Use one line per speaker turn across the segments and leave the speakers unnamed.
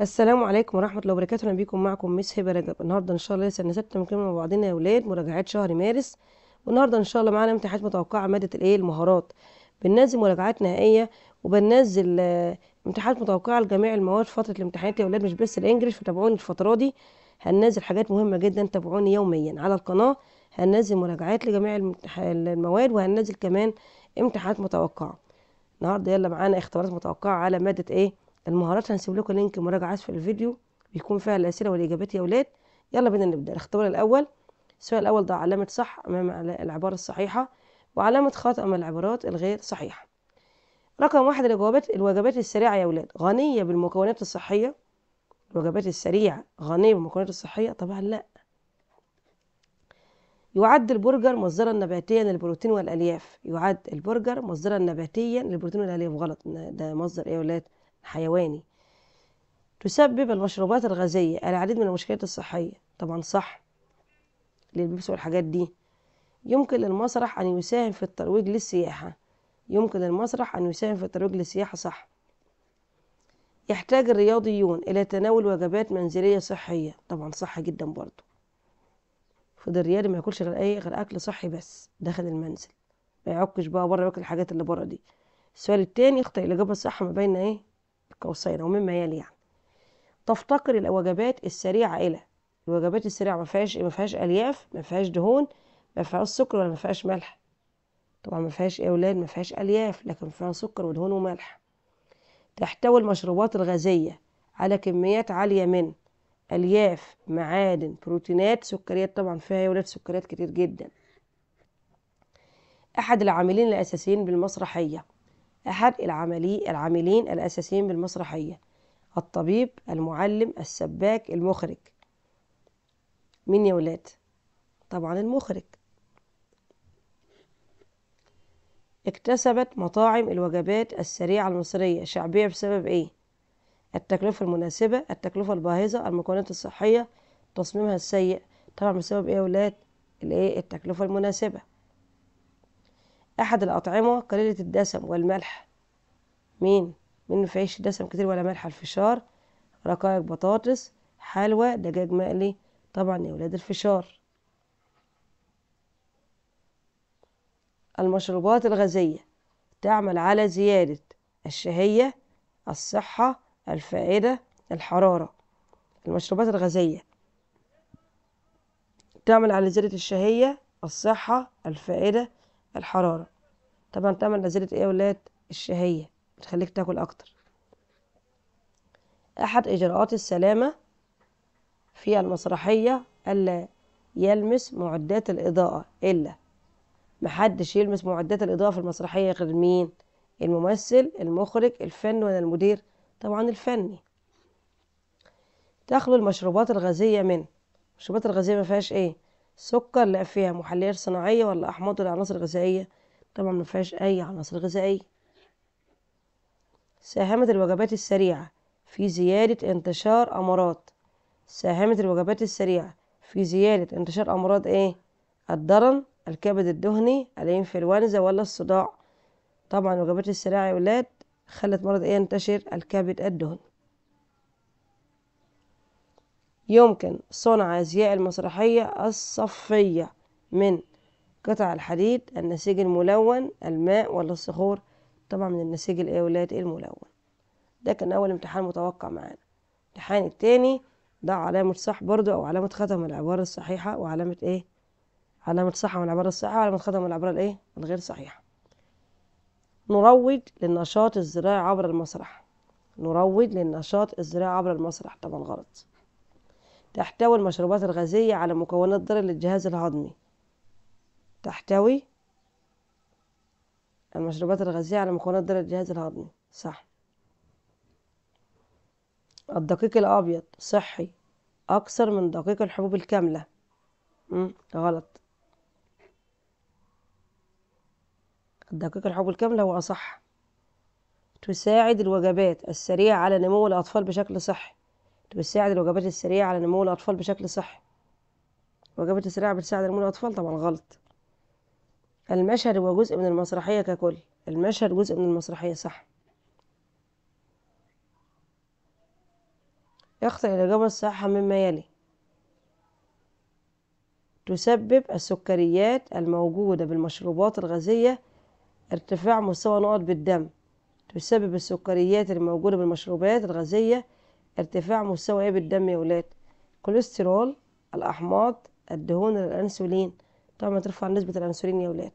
السلام عليكم ورحمة الله وبركاته أهلا بيكم معكم ميس هبة رجب النهاردة إن شاء الله لسه سبت بنكمل مع بعضنا يا ولاد مراجعات شهر مارس والنهاردة إن شاء الله معانا امتحانات متوقعة مادة الإيه المهارات بننزل مراجعات نهائية وبننزل آه، امتحانات متوقعة لجميع المواد فترة الامتحانات يا ولاد مش بس الإنجليش فتابعوني الفترة دي هننزل حاجات مهمة جدا تابعوني يوميا على القناة هننزل مراجعات لجميع المواد وهننزل كمان امتحانات متوقعة النهاردة يلا معانا اختبارات متوقعة على مادة إيه المهارات هنسيب لكم لينك مراجعه في الفيديو بيكون فيها الاسئله والاجابات يا اولاد يلا بينا نبدا الاختبار الاول السؤال الاول ضع علامه صح امام العباره الصحيحه وعلامه خطا امام العبارات الغير صحيحه رقم واحد الوجبات الوجبات السريعه يا اولاد غنيه بالمكونات الصحيه الوجبات السريعه غنيه بالمكونات الصحيه طبعا لا يعد البرجر مصدرا نباتيا للبروتين والالياف يعد البرجر مصدرا نباتيا للبروتين والالياف غلط ده مصدر ايه يا ولاد حيواني تسبب المشروبات الغازية العديد من المشكلات الصحية طبعا صح للبيبس والحاجات دي يمكن للمسرح أن يساهم في الترويج للسياحة يمكن للمسرح أن يساهم في الترويج للسياحة صح يحتاج الرياضيون إلى تناول وجبات منزلية صحية طبعا صح جدا برضو فضل الرياضي ما ياكلش غير أي غير أكل صحي بس داخل المنزل ما يعكش بقى بره ياكل الحاجات اللي بره دي السؤال التاني اختار الإجابة الصح ما بين إيه قوسين أو مما يلي يعني تفتقر الوجبات السريعة إلى الوجبات السريعة ما فيهاش ما فيهاش ألياف ما فيهاش دهون ما فيهاش سكر ولا ما فيهاش ملح طبعا ما فيهاش أولاد ما فيهاش ألياف لكن فيها سكر ودهون وملح تحتوي المشروبات الغازية على كميات عالية من ألياف معادن بروتينات سكريات طبعا فيها يا ولاد سكريات كتير جدا أحد العاملين الأساسيين بالمسرحية أحد العملي العاملين الأساسيين بالمسرحية الطبيب المعلم السباك المخرج مين يا ولاد طبعا المخرج اكتسبت مطاعم الوجبات السريعة المصرية شعبية بسبب ايه؟ التكلفة المناسبة التكلفة الباهظة المكونات الصحية تصميمها السيء طبعا بسبب ايه يا ولاد؟ الايه التكلفة المناسبة أحد الأطعمة قليلة الدسم والملح مين منه في عيش دسم كتير ولا ملح الفشار رقائق بطاطس حلوى دجاج مقلي طبعا يا ولاد الفشار المشروبات الغازية تعمل على زيادة الشهية الصحة الفائدة الحرارة المشروبات الغازية تعمل على زيادة الشهية الصحة الفائدة الحرارة طبعا تعمل على زيادة ايه يا ولاد الشهية تخليك تاكل اكتر احد اجراءات السلامه في المسرحيه الا يلمس معدات الاضاءه الا محدش يلمس معدات الاضاءه في المسرحيه غير مين الممثل المخرج الفن ولا المدير طبعا الفني تخلو المشروبات الغازيه من المشروبات الغازيه ما فيهاش ايه سكر لا فيها محليات صناعيه ولا احماض ولا عناصر غذائيه طبعا ما فيهاش اي عناصر غذائيه ساهمت الوجبات السريعة في زيادة انتشار أمراض ساهمت الوجبات السريعة في زيادة انتشار أمراض إيه؟ الدرن الكبد الدهني الإنفلونزا ولا الصداع طبعا الوجبات السريعة يا ولاد خلت مرض إيه ينتشر الكبد الدهني يمكن صنع أزياء المسرحية الصفية من قطع الحديد النسيج الملون الماء ولا الصخور طبعا من النسيج الأولادي الملون ده كان أول امتحان متوقع معانا الامتحان التاني ده علامة صح برضو أو علامة خطأ من العبارة الصحيحة وعلامة إيه علامة صح من العبارة الصحيحة وعلامة خطأ من العبارة الإيه الغير صحيحة نروج للنشاط الزراعي عبر المسرح نروج للنشاط الزراعي عبر المسرح طبعا غلط تحتوي المشروبات الغازية على مكونات ضارة للجهاز الهضمي تحتوي المشروبات الغازية على مكونات درة الجهاز الهضمي صح الدقيق الأبيض صحي أكثر من دقيق الحبوب الكاملة مم. غلط الدقيق الحبوب الكاملة هو أصح تساعد الوجبات السريعة على نمو الأطفال بشكل صحي تساعد الوجبات السريعة على نمو الأطفال بشكل صحي الوجبات السريعة بتساعد نمو الأطفال طبعا غلط المشهد هو جزء من المسرحية ككل المشهد جزء من المسرحية صح اختر الإجابة الصح مما يلي تسبب السكريات الموجودة بالمشروبات الغازية ارتفاع مستوى نقط بالدم تسبب السكريات الموجودة بالمشروبات الغازية ارتفاع مستوى ايه بالدم يا ولاد كوليسترول الأحماض الدهون الأنسولين طبعا ترفع نسبة الأنسولين يا ولاد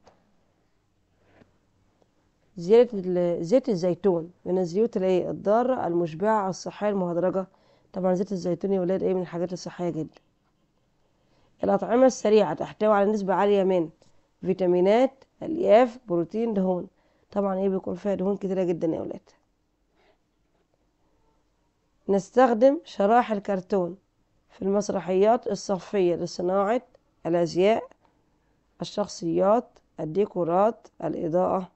زيادة زيت الزيتون من الزيوت الايه الضارة المشبعة الصحية المهدرجة طبعا زيت الزيتون يا ولاد ايه من الحاجات الصحية جدا الأطعمة السريعة تحتوي على نسبة عالية من فيتامينات الياف بروتين دهون طبعا ايه بيكون فيها دهون كتيرة جدا يا ولاد نستخدم شرايح الكرتون في المسرحيات الصفية لصناعة الأزياء الشخصيات الديكورات الإضاءة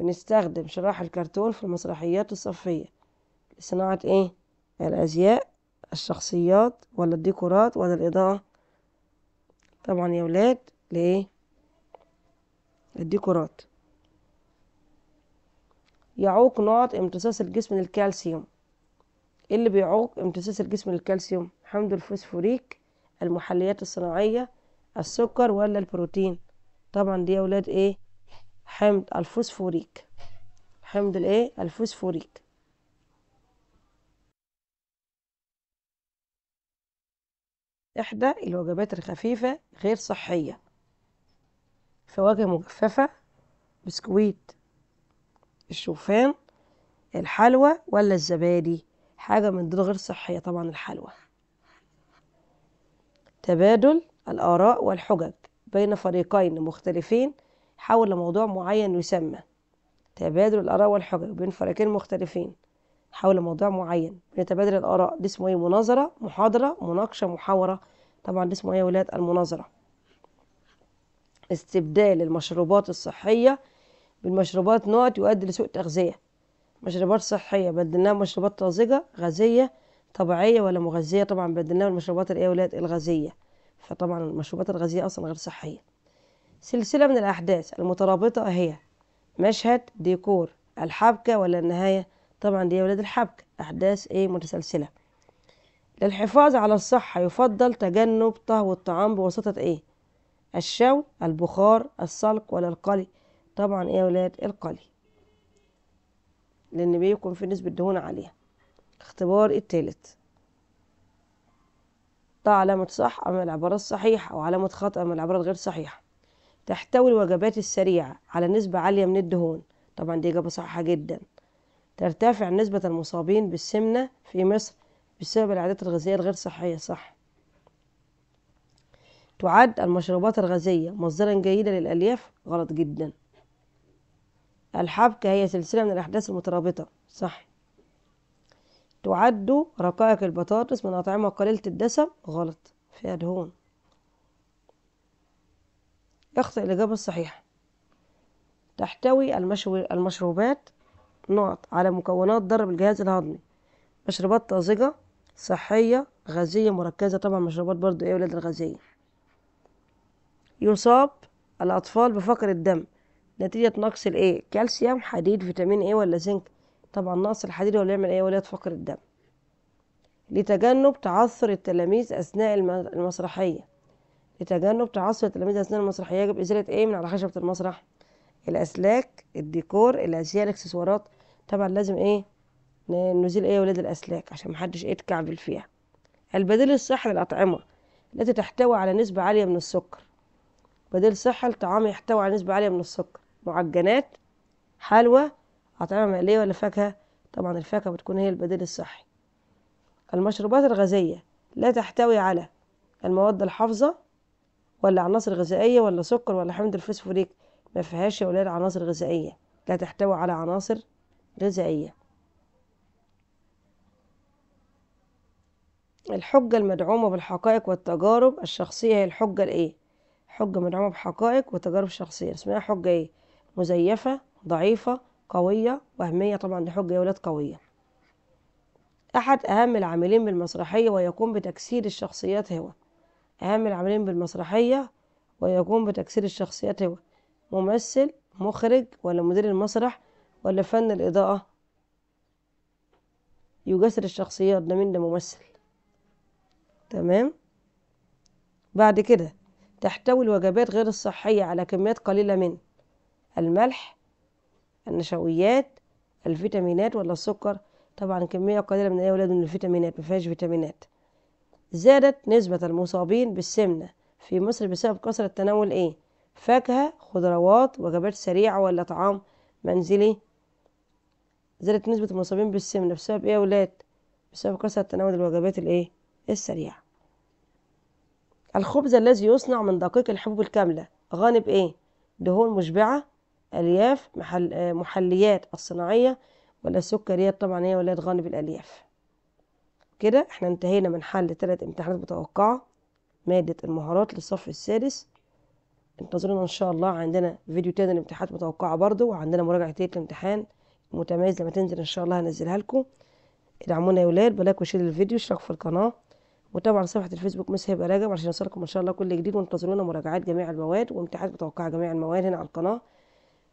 بنستخدم شرائح الكرتون في المسرحيات الصفية لصناعة إيه الأزياء الشخصيات ولا الديكورات ولا الإضاءة طبعا يا ولاد لإيه الديكورات يعوق نقط امتصاص الجسم للكالسيوم إيه اللي بيعوق امتصاص الجسم للكالسيوم حمض الفوسفوريك المحليات الصناعية السكر ولا البروتين طبعا دي يا ايه حمض الفوسفوريك حمض الايه الفوسفوريك إحدى الوجبات الخفيفة غير صحية فواكه مجففة بسكويت الشوفان الحلوى ولا الزبادي حاجة من دول غير صحية طبعا الحلوى تبادل الآراء والحجج بين فريقين مختلفين حول موضوع معين يسمى تبادل الآراء والحجج بين فريقين مختلفين حول موضوع معين بنتبادل الآراء دي اسمه ايه مناظرة محاضرة مناقشة محاورة طبعا دي اسمه ايه يا ولاد المناظرة استبدال المشروبات الصحية بالمشروبات نوع يؤدي لسوء تغذية مشروبات صحية بدلناها مشروبات طازجة غازية طبيعية ولا مغذية طبعا بدلناها المشروبات الايه يا ولاد الغازية فطبعا المشروبات الغازية أصلا غير صحية سلسلة من الأحداث المترابطة هي مشهد ديكور الحبكة ولا النهاية طبعا دي ولاد الحبكة أحداث إيه متسلسلة للحفاظ على الصحة يفضل تجنب طهو الطعام بواسطة إيه الشو البخار السلق ولا القلي طبعا إيه يا ولاد القلي لأن بيكون في نسبة دهون عالية اختبار التالت ده علامة صح أم العبارة الصحيحة وعلامة خطأ أم العبارة الغير صحيحة تحتوي الوجبات السريعة على نسبة عالية من الدهون طبعا دي إجابة صحيحة جدا ترتفع نسبة المصابين بالسمنة في مصر بسبب العادات الغذائية الغير صحية صح تعد المشروبات الغازية مصدرا جيدا للألياف غلط جدا الحبكة هي سلسلة من الأحداث المترابطة صح تعد رقائق البطاطس من أطعمة قليلة الدسم غلط فيها دهون يخطئ الإجابة الصحيحة تحتوي المشروبات نقط على مكونات ضرب الجهاز الهضمي مشروبات طازجة صحية غازية مركزة طبعا مشروبات برضو ايه ولاد الغازية يصاب الأطفال بفقر الدم نتيجة نقص الايه كالسيوم حديد فيتامين ايه ولا زنك طبعا نقص الحديد هو يعمل ايه ولا فقر الدم لتجنب تعثر التلاميذ اثناء المسرحيه لتجنب تعثر التلاميذ اثناء المسرحيه يجب ازاله ايه من على خشبه المسرح الاسلاك الديكور الازياء الاكسسوارات طبعا لازم ايه نزيل ايه ولاد الاسلاك عشان محدش ايه يتكعبل فيها البديل الصحي للاطعمه التي تحتوي على نسبه عاليه من السكر بديل صحي لطعام يحتوي على نسبه عاليه من السكر معجنات حلوى أطعمة مقلية ولا فاكهة طبعا الفاكهة بتكون هي البديل الصحي المشروبات الغازية لا تحتوي على المواد الحافظة ولا عناصر غذائية ولا سكر ولا حمض الفسفوريك ما فيهاش يا ولاد عناصر غذائية لا تحتوي على عناصر غذائية الحجة المدعومة بالحقائق والتجارب الشخصية هي الحجة الإيه؟ حجة مدعومة بحقائق وتجارب شخصية اسمها حجة إيه؟ مزيفة ضعيفة قوية وأهمية طبعا لحج يا ولاد قوية أحد أهم العاملين بالمسرحية ويقوم بتكسير الشخصيات هو أهم العاملين بالمسرحية ويقوم بتكسير الشخصيات هو ممثل مخرج ولا مدير المسرح ولا فن الإضاءة يجسر الشخصيات ده مين ده ممثل تمام بعد كده تحتوي الوجبات غير الصحية على كميات قليلة من الملح النشويات الفيتامينات ولا السكر طبعا كمية قليلة من الاولاد ولاد من الفيتامينات مفيهاش فيتامينات زادت نسبة المصابين بالسمنة في مصر بسبب كثرة تناول إيه فاكهة خضروات وجبات سريعة ولا طعام منزلي زادت نسبة المصابين بالسمنة بسبب إيه يا ولاد بسبب كثرة تناول الوجبات الإيه السريعة الخبز الذي يصنع من دقيق الحبوب الكاملة غالب إيه دهون مشبعة ألياف محل محليات الصناعية ولا سكريات طبعا هي ولا تغني بالألياف كده احنا انتهينا من حل ثلاث امتحانات متوقعة مادة المهارات للصف السادس انتظرونا ان شاء الله عندنا فيديو تاني الامتحانات متوقعة برضو وعندنا مراجعة تاني الامتحان متميز لما تنزل ان شاء الله هنزلها لكم ادعمونا يا ولاد بلاك وشير الفيديو اشتركوا في القناة وطبعا صفحة الفيسبوك مس هيبقى راجع عشان يوصلكم ان شاء الله كل جديد وانتظرونا مراجعات جميع المواد وامتحانات متوقعة جميع المواد هنا على القناة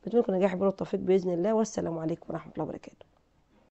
بتمنى نجاح بلوى التوفيق باذن الله والسلام عليكم ورحمه الله وبركاته